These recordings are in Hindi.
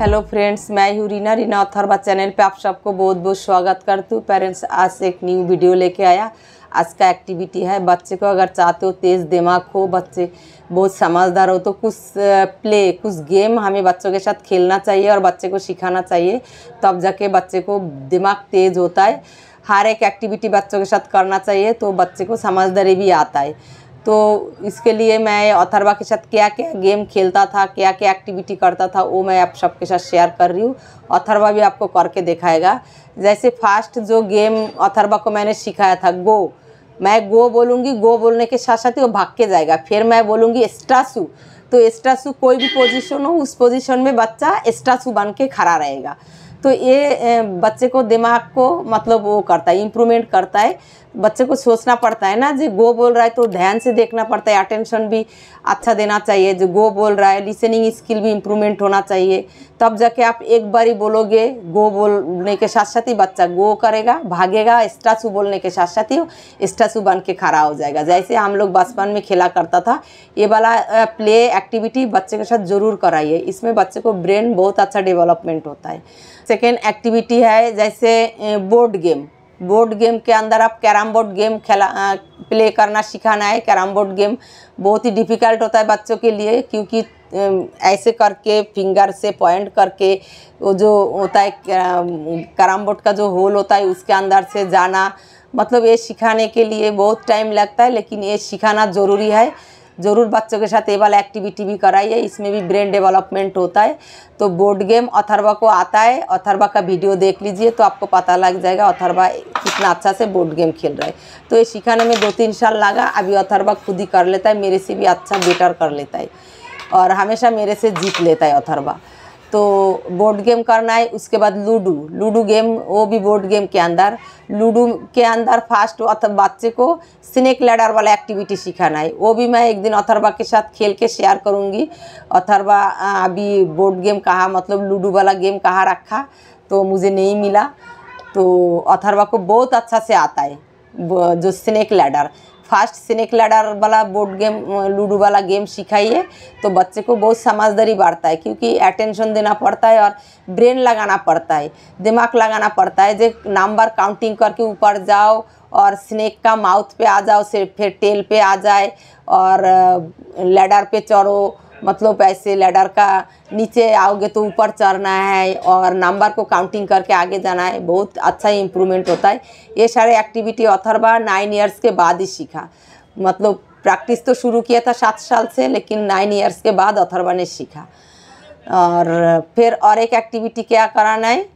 हेलो फ्रेंड्स मैं हूँ रीना रीना अथर्वा चैनल पे आप सबको बहुत बहुत स्वागत करती हूँ पेरेंट्स आज एक न्यू वीडियो लेके आया आज का एक्टिविटी है बच्चे को अगर चाहते हो तेज़ दिमाग हो बच्चे बहुत समझदार हो तो कुछ प्ले कुछ गेम हमें बच्चों के साथ खेलना चाहिए और बच्चे को सिखाना चाहिए तब जाके बच्चे को दिमाग तेज़ होता है हर एक एक्टिविटी बच्चों के साथ करना चाहिए तो बच्चे को समझदारी भी आता है तो इसके लिए मैं अथर्वा के साथ क्या क्या गेम खेलता था क्या क्या एक्टिविटी करता था वो मैं आप सबके साथ शेयर कर रही हूँ अथर्वा भी आपको करके दिखाएगा जैसे फास्ट जो गेम अथर्वा को मैंने सिखाया था गो मैं गो बोलूँगी गो बोलने के साथ साथ ही वो भाग के जाएगा फिर मैं बोलूँगी एस्टासू तो एस्टासू कोई भी पोजिशन हो उस पोजिशन में बच्चा स्टासू बन के खड़ा रहेगा तो ये बच्चे को दिमाग को मतलब वो करता है इम्प्रूवमेंट करता है बच्चे को सोचना पड़ता है ना जो गो बोल रहा है तो ध्यान से देखना पड़ता है अटेंशन भी अच्छा देना चाहिए जो गो बोल रहा है लिसनिंग स्किल भी इम्प्रूवमेंट होना चाहिए तब जाके आप एक बार ही बोलोगे गो बोलने के साथ साथ ही बच्चा गो करेगा भागेगा स्टाचू बोलने के साथ साथ ही स्टाचू बन के खड़ा हो जाएगा जैसे हम लोग बचपन में खेला करता था ये वाला प्ले एक्टिविटी बच्चे के साथ ज़रूर कराइए इसमें बच्चे को ब्रेन बहुत अच्छा डेवलपमेंट होता है सेकेंड एक्टिविटी है जैसे बोर्ड गेम बोर्ड गेम के अंदर आप कैरम बोर्ड गेम खेला प्ले करना सिखाना है कैरम बोर्ड गेम बहुत ही डिफ़िकल्ट होता है बच्चों के लिए क्योंकि ऐसे करके फिंगर से पॉइंट करके वो जो होता है कैरम बोर्ड का जो होल होता है उसके अंदर से जाना मतलब ये सिखाने के लिए बहुत टाइम लगता है लेकिन ये सिखाना ज़रूरी है ज़रूर बच्चों के साथ ये वाला एक्टिविटी भी कराइए इसमें भी ब्रेन डेवलपमेंट होता है तो बोर्ड गेम अथरवा को आता है अथरवा का वीडियो देख लीजिए तो आपको पता लग जाएगा अथरवा कितना अच्छा से बोर्ड गेम खेल रहा है तो ये सिखाने में दो तीन साल लगा अभी अथरवा खुद ही कर लेता है मेरे से भी अच्छा बेटर कर लेता है और हमेशा मेरे से जीत लेता है अथरवा तो बोर्ड गेम करना है उसके बाद लूडो लूडो गेम वो भी बोर्ड गेम के अंदर लूडो के अंदर फास्ट अथवा बच्चे को स्नेक लैडर वाला एक्टिविटी सिखाना है वो भी मैं एक दिन अथरबा के साथ खेल के शेयर करूँगी अथरबा अभी बोर्ड गेम कहाँ मतलब लूडो वाला गेम कहाँ रखा तो मुझे नहीं मिला तो अथरबा को बहुत अच्छा से आता है जो snake ladder fast snake ladder वाला बोर्ड गेम लूडो वाला गेम सिखाइए तो बच्चे को बहुत समझदारी बढ़ता है क्योंकि अटेंशन देना पड़ता है और ब्रेन लगाना पड़ता है दिमाग लगाना पड़ता है जो नंबर काउंटिंग करके ऊपर जाओ और स्नेक का माउथ पे आ जाओ फिर टेल पे आ जाए और लैडर पे चढ़ो मतलब ऐसे लेडर का नीचे आओगे तो ऊपर चढ़ना है और नंबर को काउंटिंग करके आगे जाना है बहुत अच्छा इम्प्रूवमेंट होता है ये सारे एक्टिविटी अथर्वा नाइन ईयर्स के बाद ही सीखा मतलब प्रैक्टिस तो शुरू किया था सात साल से लेकिन नाइन ईयर्स के बाद अथर्वा ने सीखा और फिर और एक एक्टिविटी क्या कराना है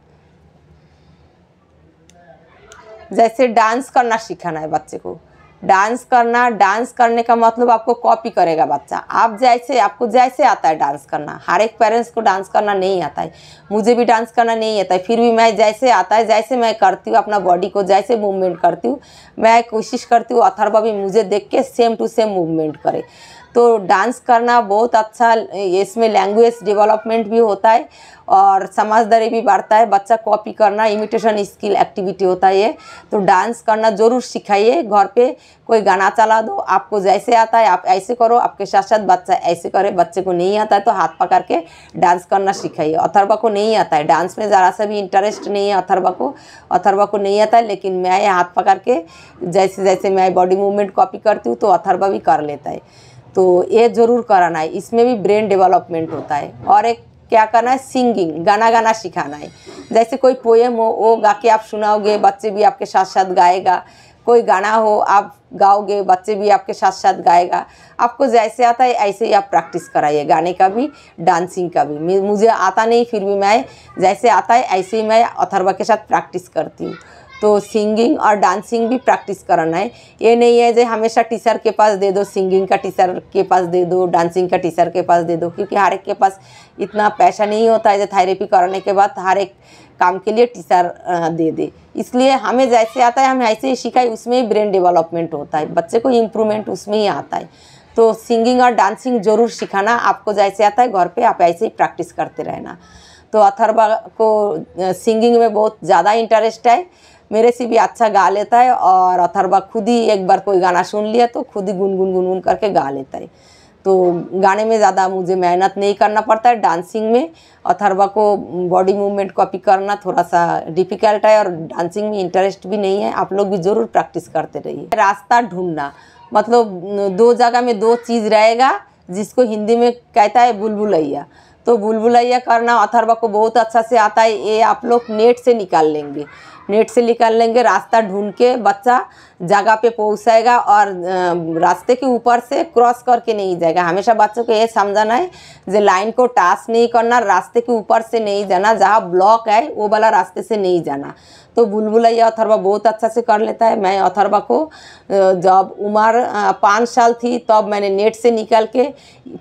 जैसे डांस करना सिखाना है बच्चे को डांस करना डांस करने का मतलब आपको कॉपी करेगा बच्चा आप जैसे आपको जैसे आता है डांस करना हर एक पेरेंट्स को डांस करना नहीं आता है मुझे भी डांस करना नहीं आता है फिर भी मैं जैसे आता है जैसे मैं करती हूँ अपना बॉडी को जैसे मूवमेंट करती हूँ मैं कोशिश करती हूँ अथर्वा भी मुझे देख के सेम टू सेम मूवमेंट करे तो डांस करना बहुत अच्छा इसमें लैंग्वेज डेवलपमेंट भी होता है और समझदारी भी बढ़ता है बच्चा कॉपी करना इमिटेशन स्किल एक्टिविटी होता है तो डांस करना ज़रूर सिखाइए घर पे कोई गाना चला दो आपको जैसे आता है आप ऐसे करो आपके साथ साथ बच्चा ऐसे करे बच्चे को नहीं आता है तो हाथ पकड़ के डांस करना सिखाइए अथर्वा को नहीं आता है डांस में ज़रा सा भी इंटरेस्ट नहीं है अथर्वा को अथर्वा को नहीं आता है लेकिन मैं हाथ पकड़ के जैसे जैसे मैं बॉडी मूवमेंट कॉपी करती हूँ तो अथर्वा भी कर लेता है तो ये ज़रूर कराना है इसमें भी ब्रेन डेवलपमेंट होता है और एक क्या करना है सिंगिंग गाना गाना सिखाना है जैसे कोई पोएम हो वो गा के आप सुनाओगे बच्चे भी आपके साथ साथ गाएगा कोई गाना हो आप गाओगे बच्चे भी आपके साथ साथ गाएगा आपको जैसे आता है ऐसे ही आप प्रैक्टिस कराइए गाने का भी डांसिंग का भी मुझे आता नहीं फिर भी मैं जैसे आता है ऐसे ही मैं अथर्वा के साथ प्रैक्टिस करती हूँ तो सिंगिंग और डांसिंग भी प्रैक्टिस करना है ये नहीं है जो हमेशा टीचर के पास दे दो सिंगिंग का टीचर के पास दे दो डांसिंग का टीचर के पास दे दो क्योंकि हर एक के पास इतना पैसा नहीं होता है जो थेरेपी कराने के बाद हर एक काम के लिए टीचर दे दे इसलिए हमें जैसे आता है हमें ऐसे ही सिखाए उसमें ही ब्रेन डेवलपमेंट होता है बच्चे को इम्प्रूवमेंट उसमें ही आता है तो सिंगिंग और डांसिंग जरूर सिखाना आपको जैसे आता है घर पे आप ऐसे ही प्रैक्टिस करते रहना तो अथर्वा को सिंगिंग में बहुत ज़्यादा इंटरेस्ट है मेरे से भी अच्छा गा लेता है और अथरबा खुद ही एक बार कोई गाना सुन लिया तो खुद ही गुनगुन गुनगुन करके गा लेता है तो गाने में ज़्यादा मुझे मेहनत नहीं करना पड़ता है डांसिंग में अथरबा को बॉडी मूवमेंट कॉपी करना थोड़ा सा डिफ़िकल्ट है और डांसिंग में इंटरेस्ट भी नहीं है आप लोग भी ज़रूर प्रैक्टिस करते रहिए रास्ता ढूंढना मतलब दो जगह में दो चीज़ रहेगा जिसको हिंदी में कहता है बुलबुलैया तो बुलबुलैया करना अथरबा को बहुत अच्छा से आता है ये आप लोग नेट से निकाल लेंगे नेट से निकाल लेंगे रास्ता ढूंढ के बच्चा जगह पे पहुंचाएगा और रास्ते के ऊपर से क्रॉस करके नहीं जाएगा हमेशा बच्चों को ये समझाना है जो लाइन को टाच नहीं करना रास्ते के ऊपर से नहीं जाना जहाँ ब्लॉक है वो वाला रास्ते से नहीं जाना तो बुलबुला ये अथर्वा बहुत अच्छा से कर लेता है मैं अथरबा को जब उम्र पाँच साल थी तब तो मैंने नेट से निकाल के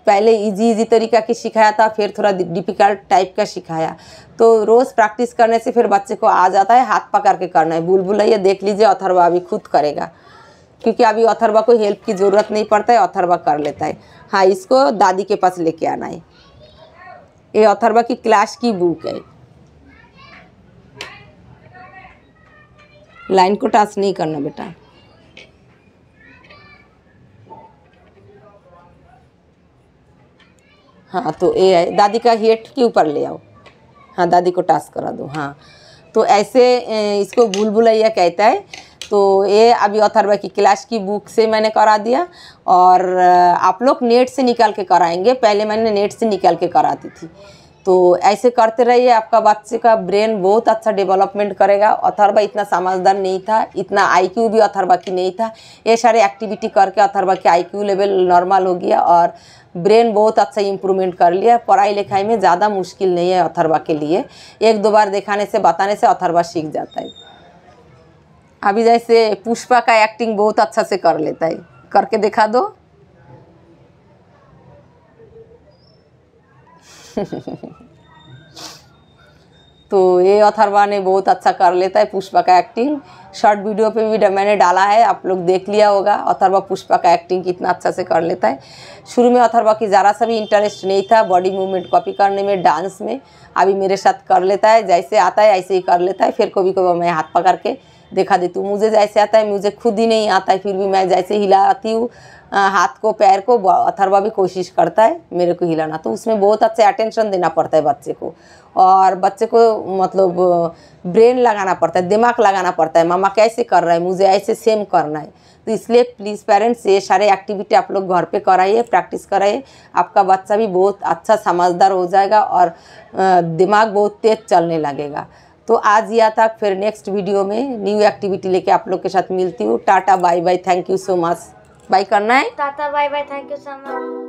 पहले इजी इजी तरीका की सिखाया था फिर थोड़ा डिफ़िकल्ट टाइप का सिखाया तो रोज़ प्रैक्टिस करने से फिर बच्चे को आ जाता है हाथ पकड़ करके करना है बुलबुलैया देख लीजिए अथरवा अभी खुद करेगा क्योंकि अभी अथरवा को हेल्प की ज़रूरत नहीं पड़ता है अथरवा कर लेता है हाँ इसको दादी के पास लेके आना है ये अथरवा की क्लास की बुक है लाइन को टच नहीं करना बेटा हाँ तो ये है दादी का हेट के ऊपर ले आओ हाँ दादी को टास्क करा दो हाँ तो ऐसे इसको भूल भुलैया कहता है तो ये अभी अथर्वा की क्लास की बुक से मैंने करा दिया और आप लोग नेट से निकाल के कराएंगे पहले मैंने नेट से निकाल के कराती थी तो ऐसे करते रहिए आपका बच्चे का ब्रेन बहुत अच्छा डेवलपमेंट करेगा अथर्वा इतना समझदार नहीं था इतना आईक्यू भी अथर्वा की नहीं था ये सारे एक्टिविटी करके अथर्वा की आईक्यू लेवल नॉर्मल हो गया और ब्रेन बहुत अच्छा इम्प्रूवमेंट कर लिया पढ़ाई लिखाई में ज़्यादा मुश्किल नहीं है अथर्वा के लिए एक दो बार दिखाने से बताने से अथर्वा सीख जाता है अभी जैसे पुष्पा का एक्टिंग बहुत अच्छा से कर लेता है करके दिखा दो तो ये अथर्वा ने बहुत अच्छा कर लेता है पुष्पा का एक्टिंग शॉर्ट वीडियो पे भी मैंने डाला है आप लोग देख लिया होगा अथर्वा पुष्पा का एक्टिंग कितना अच्छा से कर लेता है शुरू में अथर्वा की ज़रा सा भी इंटरेस्ट नहीं था बॉडी मूवमेंट कॉपी करने में डांस में अभी मेरे साथ कर लेता है जैसे आता है ऐसे ही कर लेता है फिर कभी कभी मैं हाथ पकड़ के दिखा देती हूँ मुझे जैसे आता है मुझे खुद ही नहीं आता है फिर भी मैं जैसे हिलाती हूँ हाथ को पैर को अथरवा भी कोशिश करता है मेरे को हिलाना तो उसमें बहुत अच्छे अटेंशन देना पड़ता है बच्चे को और बच्चे को मतलब ब्रेन लगाना पड़ता है दिमाग लगाना पड़ता है मामा कैसे कर रहा है मुझे ऐसे सेम करना है तो इसलिए प्लीज़ पेरेंट्स ये सारे एक्टिविटी आप लोग घर पे कराइए प्रैक्टिस कराइए आपका बच्चा भी बहुत अच्छा समझदार हो जाएगा और दिमाग बहुत तेज चलने लगेगा तो आज या था फिर नेक्स्ट वीडियो में न्यू एक्टिविटी लेके आप लोग के साथ मिलती हूँ tata bye bye thank you so much bye करना है tata bye bye thank you so much